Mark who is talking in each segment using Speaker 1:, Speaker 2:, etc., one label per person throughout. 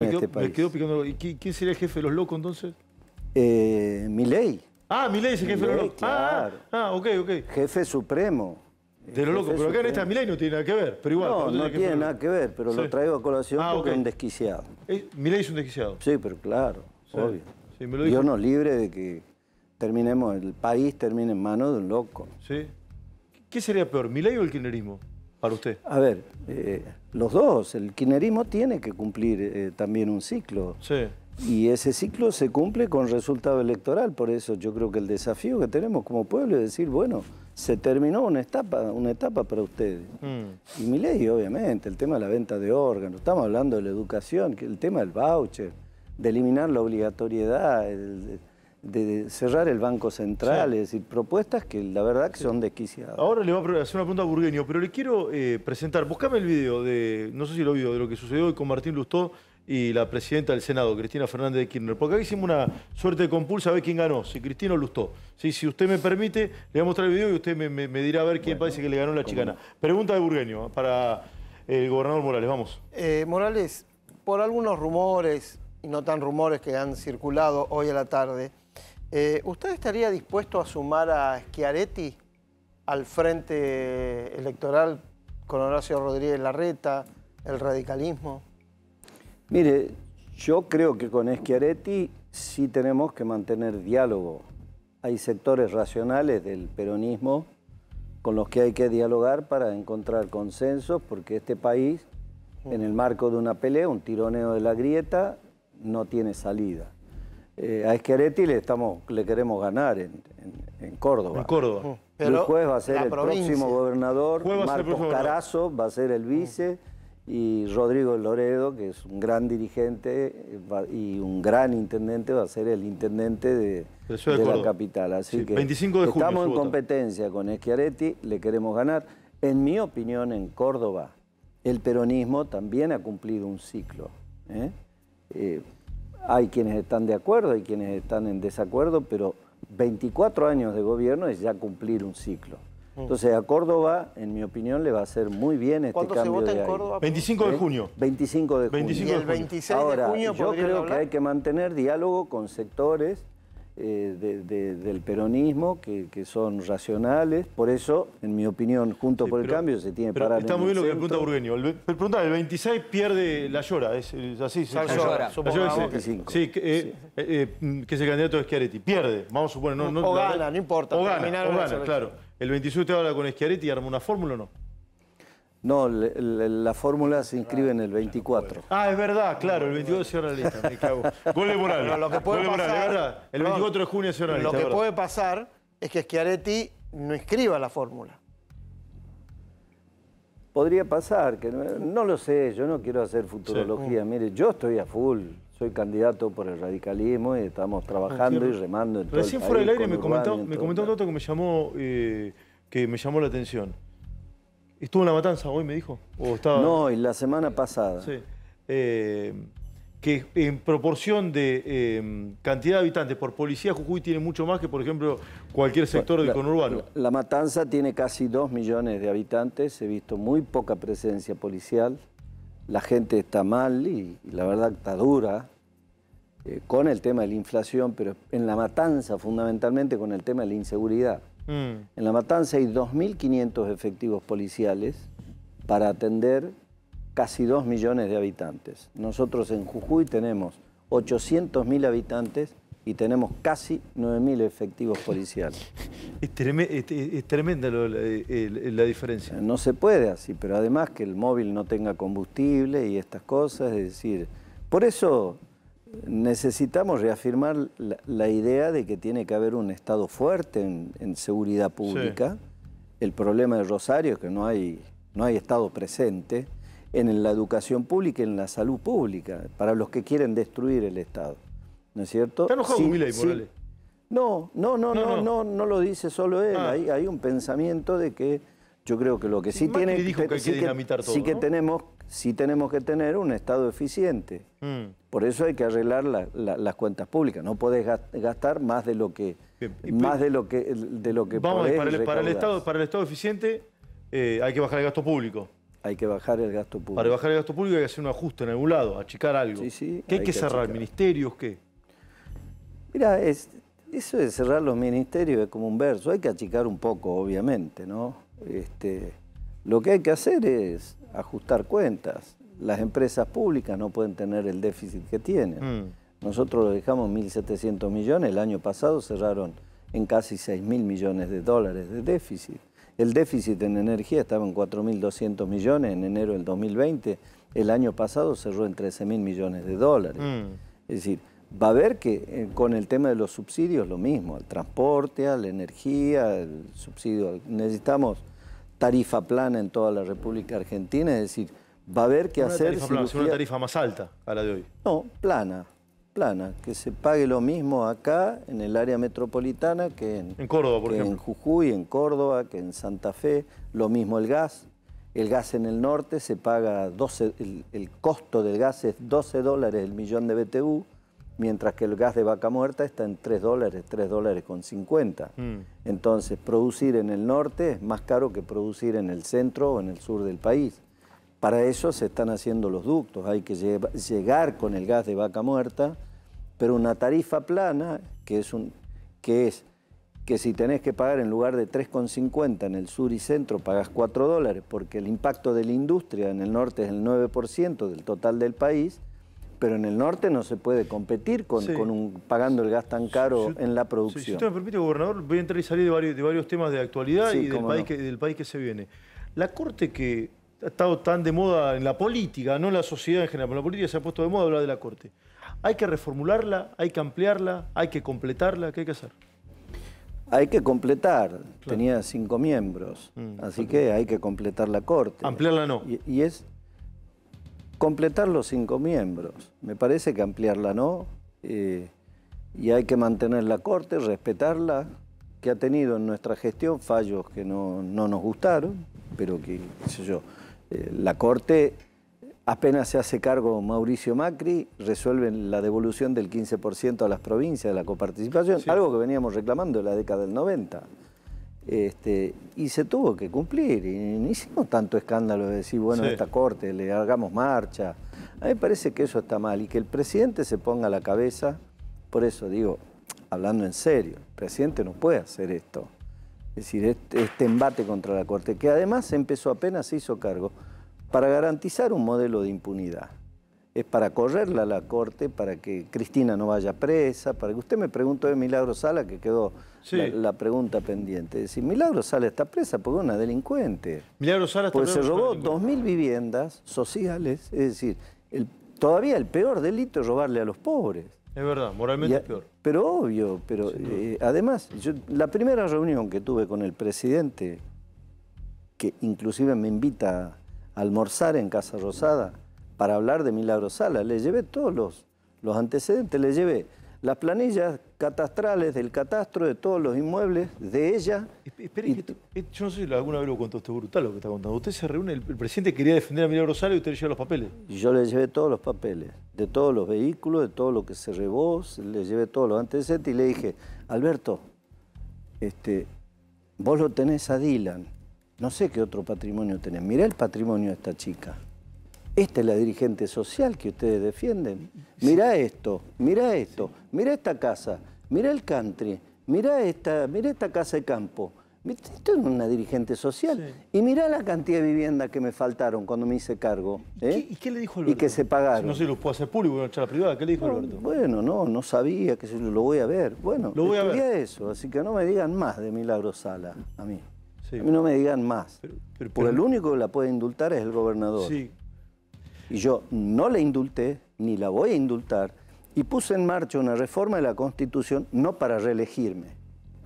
Speaker 1: Me este
Speaker 2: quedo, ¿Y quién sería el jefe de los locos entonces? Eh, Ah, Milei es el jefe de los locos. Ah,
Speaker 1: claro. Ah, ok, ok. Jefe supremo. De los locos, pero acá en esta Milei
Speaker 2: no tiene nada que ver, pero igual. No, no tiene, nada que ver, pero lo traigo a colación ah, porque es un
Speaker 1: desquiciado. Milei es un desquiciado. Sí, pero claro, obvio. Sí, me Dios nos libre de que terminemos, el país termine en manos de un loco.
Speaker 2: Sí. ¿Qué sería peor, Miley o el kirchnerismo?
Speaker 1: para usted? A ver, eh, los dos. El kinerismo tiene que cumplir eh, también un ciclo. Sí. Y ese ciclo se cumple con resultado electoral. Por eso yo creo que el desafío que tenemos como pueblo es decir, bueno, se terminó una etapa, una etapa para ustedes.
Speaker 2: Mm.
Speaker 1: Y mi ley, obviamente, el tema de la venta de órganos, estamos hablando de la educación, el tema del voucher, de eliminar la obligatoriedad, de cerrar el Banco Central, es decir, propuestas que la verdad que son desquiciadas.
Speaker 2: Ahora le voy a hacer una pregunta a Burgueño, pero le quiero eh, presentar, buscame el video de, no sé si lo vio, de lo que sucedió hoy con Martín Lustó y la presidenta del Senado, Cristina Fernández de Kirchner, porque aquí hicimos una suerte de compulsa a ver quién ganó, si Cristina o Lustó. ¿Sí? Si usted me permite, le voy a mostrar el video y usted me, dirá a ver quién parece que le ganó la chicana. Pregunta de Burgueño ¿eh? para el gobernador Morales, vamos.
Speaker 1: Eh, Morales, por algunos rumores y no tan rumores que han circulado hoy a la tarde, eh, ¿usted estaría dispuesto a sumar a Schiaretti al frente electoral con Horacio Rodríguez Larreta, el radicalismo? Mire, yo creo que con Schiaretti sí tenemos que mantener diálogo. Hay sectores racionales del peronismo con los que hay que dialogar para encontrar consensos, porque este país, en el marco de una pelea, un tironeo de la grieta, no tiene salida. Eh, a Eschiaretti le, estamos, le queremos ganar en, Córdoba. Córdoba. Juez va a ser el próximo gobernador, Marcos Carazo va a ser el vice y Rodrigo Loredo, que es un gran dirigente y un gran intendente, va a ser el intendente de, la capital. Así que estamos en competencia con Eschiaretti, le queremos ganar. En mi opinión, en Córdoba, el peronismo también ha cumplido un ciclo. ¿eh? Eh, hay quienes están de acuerdo, hay quienes están en desacuerdo, pero 24 años de gobierno es ya cumplir un ciclo. Mm. Entonces a Córdoba, en mi opinión, le va a ser muy bien este cambio se vota de en Córdoba? 25 de junio. 25 de junio. Y el 26 de junio yo creo que hay que mantener diálogo con sectores eh, de, del peronismo que, son racionales. Por eso, en mi opinión, junto con por el cambio se tiene que Está muy bien lo que pregunta
Speaker 2: Burgueño. El, pregunta, el 26 pierde la llora, es, es así. La llora. La llora es, que, sí. Eh, eh, que es el candidato de Schiaretti. Pierde, vamos a suponer. No, no, o gana, no importa. O gana, claro. ¿El 27 habla con Schiaretti y arma una fórmula o no?
Speaker 1: No, la fórmula se inscribe en el 24.
Speaker 2: Ah, es verdad, claro, el 22 es la me lo que puede pasar, El 24 de junio Lo que puede
Speaker 1: pasar es que Schiaretti no inscriba la fórmula. Podría pasar, que no, lo sé, yo no quiero hacer futurología. Mire, yo estoy a full, soy candidato por el radicalismo y estamos trabajando y remando en todo el fuera del aire me comentó, un
Speaker 2: dato que me llamó, eh, que me llamó la atención. Estuvo en la matanza
Speaker 1: hoy, me dijo. No, y la semana pasada. Sí.
Speaker 2: Eh, que en proporción de em, cantidad de habitantes por policía, Jujuy tiene mucho más que, por ejemplo, cualquier sector del conurbano.
Speaker 1: La, Matanza tiene casi dos millones de habitantes, he visto muy poca presencia policial, la gente está mal y, la verdad está dura eh, con el tema de la inflación, pero en La Matanza fundamentalmente con el tema de la inseguridad. Mm. En La Matanza hay 2.500 efectivos policiales para atender casi 2 millones de habitantes. Nosotros en Jujuy tenemos 800.000 habitantes y tenemos casi 9.000 efectivos policiales. Es,
Speaker 2: tremenda la, la, diferencia.
Speaker 1: No se puede así, pero además que el móvil no tenga combustible y estas cosas, es decir, por eso Necesitamos reafirmar la, idea de que tiene que haber un Estado fuerte en, seguridad pública. El problema de Rosario es que no hay, no hay Estado presente en la educación pública y en la salud pública, para los que quieren destruir el Estado. ¿No es cierto? ¿Está enojado No, no, no, no, no, no, lo dice solo él. Ah. Hay, un pensamiento de que yo creo que lo que sí, tiene... que, hay sí que tenemos sí tenemos que tener un Estado eficiente. Mm. Por eso hay que arreglar las cuentas públicas. No podés gastar más de lo que... más de lo que, de lo que Vamos, para, el, para el, Estado,
Speaker 2: para el Estado eficiente eh, hay que bajar el gasto
Speaker 1: público. Hay que bajar el gasto público. Para bajar el gasto
Speaker 2: público hay que hacer un ajuste en algún
Speaker 1: lado, achicar algo. ¿Qué
Speaker 2: hay, que, cerrar? ¿Ministerios qué?
Speaker 1: Mira, eso de cerrar los ministerios es como un verso. Hay que achicar un poco, obviamente, ¿no? Este, lo que hay que hacer es ajustar cuentas. Las empresas públicas no pueden tener el déficit que tienen. Mm. Nosotros lo dejamos 1.700 millones, el año pasado cerraron en casi 6.000 millones de dólares de déficit. El déficit en energía estaba en 4.200 millones en enero del 2020, el año pasado cerró en 13.000 millones de dólares.
Speaker 2: Mm.
Speaker 1: Es decir, va a haber que eh, con el tema de los subsidios lo mismo, al transporte, a la energía, el subsidio, necesitamos tarifa plana en toda la República Argentina, es decir, va a haber que hacer tarifa una tarifa
Speaker 2: más alta a la de hoy.
Speaker 1: No, plana, plana, que se pague lo mismo acá en el área metropolitana que en, Córdoba, en Jujuy, en Córdoba, que en Santa Fe, lo mismo el gas. El gas en el norte se paga 12, el costo del gas es 12 dólares el millón de BTU mientras que el gas de vaca muerta está en 3 dólares, 3 dólares con 50. Mm. Entonces, producir en el norte es más caro que producir en el centro o en el sur del país. Para eso se están haciendo los ductos, hay que llegar con el gas de vaca muerta, pero una tarifa plana, que es, un, que es que si tenés que pagar en lugar de 3,50 en el sur y centro, pagas 4 dólares, porque el impacto de la industria en el norte es el 9% del total del país, pero en el norte no se puede competir con, pagando el gas tan caro en la producción. Si usted
Speaker 2: me permite, gobernador, voy a entrar y salir de varios, temas de actualidad y del país, que, se viene. La Corte que ha estado tan de moda en la política, no en la sociedad en general, pero la política se ha puesto de moda hablar de la Corte. ¿Hay que reformularla? ¿Hay que ampliarla? ¿Hay que completarla? ¿Qué hay que hacer?
Speaker 1: Hay que completar. Tenía cinco miembros, mm, así que hay que completar la Corte. Ampliarla no. y es completar los cinco miembros. Me parece que ampliarla no, eh, y hay que mantener la Corte, respetarla, que ha tenido en nuestra gestión fallos que no, nos gustaron, pero que, qué sé yo, eh, la Corte apenas se hace cargo Mauricio Macri, resuelven la devolución del 15% a las provincias de la coparticipación, algo que veníamos reclamando en la década del 90. Este, y se tuvo que cumplir. Y no hicimos tanto escándalo de decir, bueno, a esta corte, le hagamos marcha. A mí me parece que eso está mal y que el presidente se ponga la cabeza, por eso digo, hablando en serio, el presidente no puede hacer esto. Es decir, este embate contra la corte, que además empezó apenas se hizo cargo para garantizar un modelo de impunidad es para correrla a la corte, para que Cristina no vaya presa, para que usted me preguntó de Milagro Sala, que quedó la, pregunta pendiente. Es decir, Milagro Sala está presa porque es una delincuente. Milagro Sala pues se robó 2.000 viviendas sociales, es decir, el, todavía el peor delito es robarle a los pobres.
Speaker 2: Es verdad, moralmente es peor.
Speaker 1: Pero obvio, pero eh, además, la primera reunión que tuve con el presidente, que inclusive me invita a almorzar en Casa Rosada, para hablar de Milagro Sala. Le llevé todos los, los antecedentes, le llevé las planillas catastrales del catastro de todos los inmuebles de ella. Espere,
Speaker 2: yo no sé si alguna vez lo contó, brutal lo que está contando. Usted se reúne,
Speaker 1: el, presidente quería defender a Milagro Sala y usted le lleva los papeles. Yo le llevé todos los papeles, de todos los vehículos, de todo lo que se rebos le llevé todos los antecedentes y le dije, Alberto, este, vos lo tenés a Dylan, no sé qué otro patrimonio tenés, mirá el patrimonio de esta chica. Esta es la dirigente social que ustedes defienden. Mirá esto, mirá esto, mirá esta casa, mirá el country, mirá esta, esta casa de campo. Esto es una dirigente social. Y mirá la cantidad de vivienda que me faltaron cuando me hice cargo. ¿Y, qué, ¿eh? le dijo Alberto? Y que se pagaron. No sé si los puedo hacer público, una charla privada. ¿Qué le dijo Alberto? Bueno, no, no sabía, que lo voy a ver. Bueno, lo voy a ver. eso, así que no me digan más de Milagro Sala a mí. A mí no me digan más. Pero, el único que la puede indultar es el gobernador. Sí, y yo no la indulté, ni la voy a indultar, y puse en marcha una reforma de la Constitución no para reelegirme.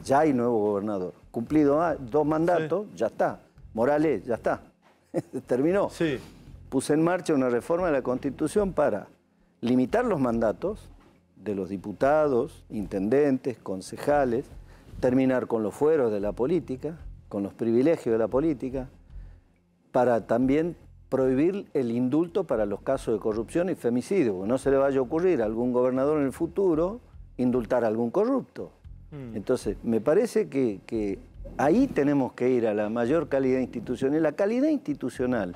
Speaker 1: Ya hay nuevo gobernador. Cumplido ah, dos mandatos, ya está. Morales, ya está. Terminó. Sí. Puse en marcha una reforma de la Constitución para limitar los mandatos de los diputados, intendentes, concejales, terminar con los fueros de la política, con los privilegios de la política, para también prohibir el indulto para los casos de corrupción y femicidio. No se le vaya a ocurrir a algún gobernador en el futuro indultar a algún corrupto. Mm. Entonces, me parece que, que, ahí tenemos que ir a la mayor calidad institucional. La calidad institucional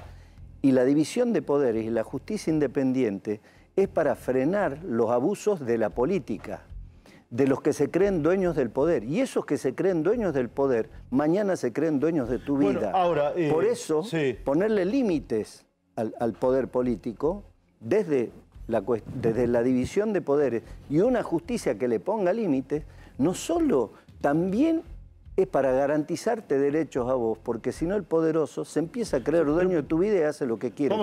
Speaker 1: y la división de poderes y la justicia independiente es para frenar los abusos de la política de los que se creen dueños del poder. Y esos que se creen dueños del poder, mañana se creen dueños de tu vida. ahora, eh, Por eso, ponerle límites al, poder político desde la, desde la división de poderes y una justicia que le ponga límites, no solo, también es para garantizarte derechos a vos, porque si no el poderoso se empieza a creer dueño de tu vida y hace lo que quiere.